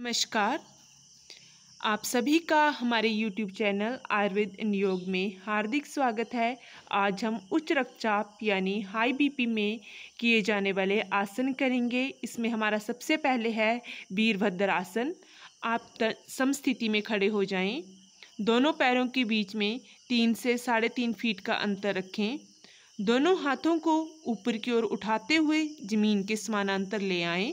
नमस्कार आप सभी का हमारे YouTube चैनल आयुर्वेद इन योग में हार्दिक स्वागत है आज हम उच्च रक्तचाप यानी हाई बीपी में किए जाने वाले आसन करेंगे इसमें हमारा सबसे पहले है वीरभद्र आसन आप समस्थिति में खड़े हो जाएं, दोनों पैरों के बीच में तीन से साढ़े तीन फीट का अंतर रखें दोनों हाथों को ऊपर की ओर उठाते हुए ज़मीन के समानांतर ले आएँ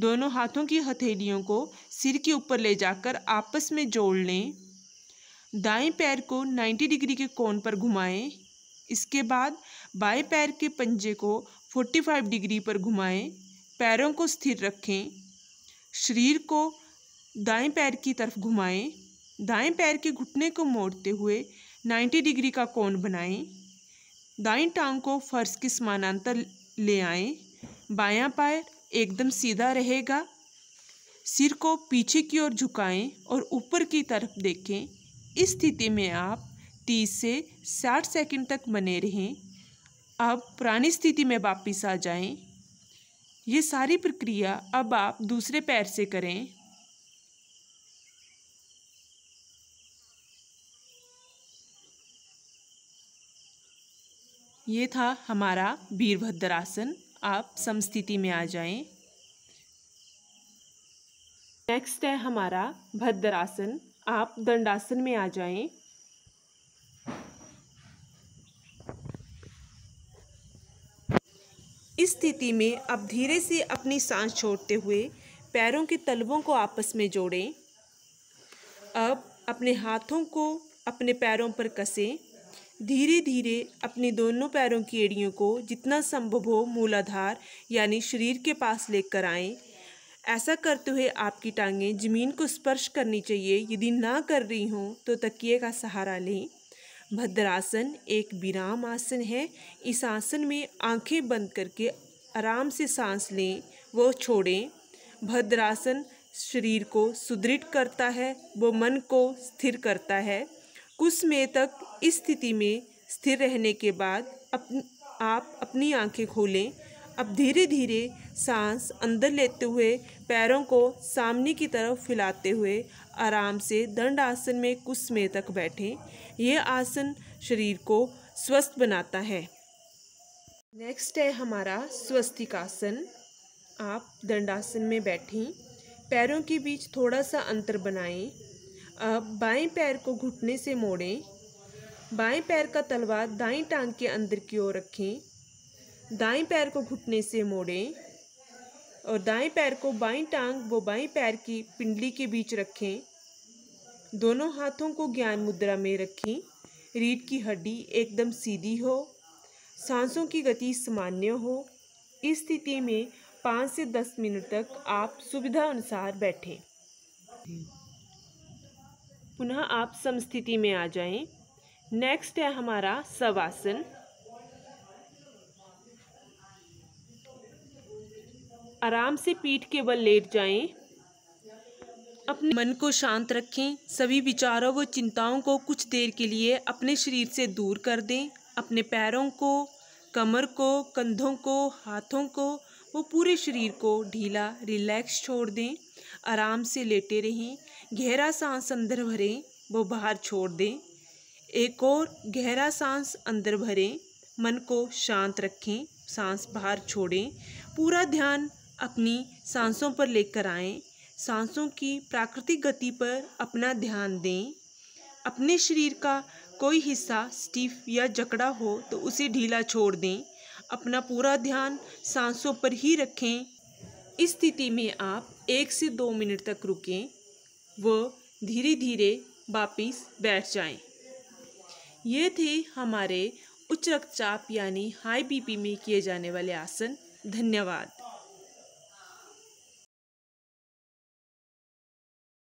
दोनों हाथों की हथेलियों को सिर के ऊपर ले जाकर आपस में जोड़ लें दाएं पैर को 90 डिग्री के कोण पर घुमाएं इसके बाद बाएं पैर के पंजे को 45 डिग्री पर घुमाएं पैरों को स्थिर रखें शरीर को दाएं पैर की तरफ घुमाएं दाएं पैर के घुटने को मोड़ते हुए 90 डिग्री का कोण बनाएं दाएं टांग को फर्श के समानांतर ले आएं बायां पैर एकदम सीधा रहेगा सिर को पीछे की ओर झुकाएं और ऊपर की तरफ देखें इस स्थिति में आप 30 से 60 सेकंड तक बने रहें अब पुरानी स्थिति में वापस आ जाएं। ये सारी प्रक्रिया अब आप दूसरे पैर से करें ये था हमारा वीरभद्रासन आप समस्थिति में आ जाएं। नेक्स्ट है हमारा भद्रासन आप दंडासन में आ जाएं। इस स्थिति में आप धीरे से अपनी सांस छोड़ते हुए पैरों के तलवों को आपस में जोड़ें अब अपने हाथों को अपने पैरों पर कसें धीरे धीरे अपने दोनों पैरों की एड़ियों को जितना संभव हो मूलाधार यानी शरीर के पास लेकर आएं ऐसा करते हुए आपकी टांगें जमीन को स्पर्श करनी चाहिए यदि ना कर रही हों तो तकिए का सहारा लें भद्रासन एक विराम आसन है इस आसन में आंखें बंद करके आराम से सांस लें वो छोड़ें भद्रासन शरीर को सुदृढ़ करता है वो मन को स्थिर करता है कुछ समय तक इस स्थिति में स्थिर रहने के बाद अपन आप अपनी आंखें खोलें अब धीरे धीरे सांस अंदर लेते हुए पैरों को सामने की तरफ फैलाते हुए आराम से दंड आसन में कुछ समय तक बैठें यह आसन शरीर को स्वस्थ बनाता है नेक्स्ट है हमारा स्वस्तिकासन आप दंडासन में बैठें पैरों के बीच थोड़ा सा अंतर बनाएं अब बाएं पैर को घुटने से मोड़ें बाएं पैर का तलवा दाएं टांग के अंदर की ओर रखें दाएं पैर को घुटने से मोड़ें और दाएं पैर को बाएं टांग वो बाएं पैर की पिंडली के बीच रखें दोनों हाथों को ज्ञान मुद्रा में रखें रीढ़ की हड्डी एकदम सीधी हो सांसों की गति सामान्य हो इस स्थिति में पाँच से दस मिनट तक आप सुविधा अनुसार बैठें पुनः आप समस्थिति में आ जाएं नेक्स्ट है हमारा सवासन आराम से पीठ के बल लेट जाएं अपने मन को शांत रखें सभी विचारों व चिंताओं को कुछ देर के लिए अपने शरीर से दूर कर दें अपने पैरों को कमर को कंधों को हाथों को वो पूरे शरीर को ढीला रिलैक्स छोड़ दें आराम से लेटे रहें गहरा सांस अंदर भरें वो बाहर छोड़ दें एक और गहरा सांस अंदर भरें मन को शांत रखें सांस बाहर छोड़ें पूरा ध्यान अपनी सांसों पर लेकर आएं सांसों की प्राकृतिक गति पर अपना ध्यान दें अपने शरीर का कोई हिस्सा स्टीफ या जकड़ा हो तो उसे ढीला छोड़ दें अपना पूरा ध्यान सांसों पर ही रखें इस स्थिति में आप एक से दो मिनट तक रुकें व धीरे धीरे वापिस बैठ जाएं। ये थे हमारे उच्च रक्तचाप यानी हाई बीपी में किए जाने वाले आसन धन्यवाद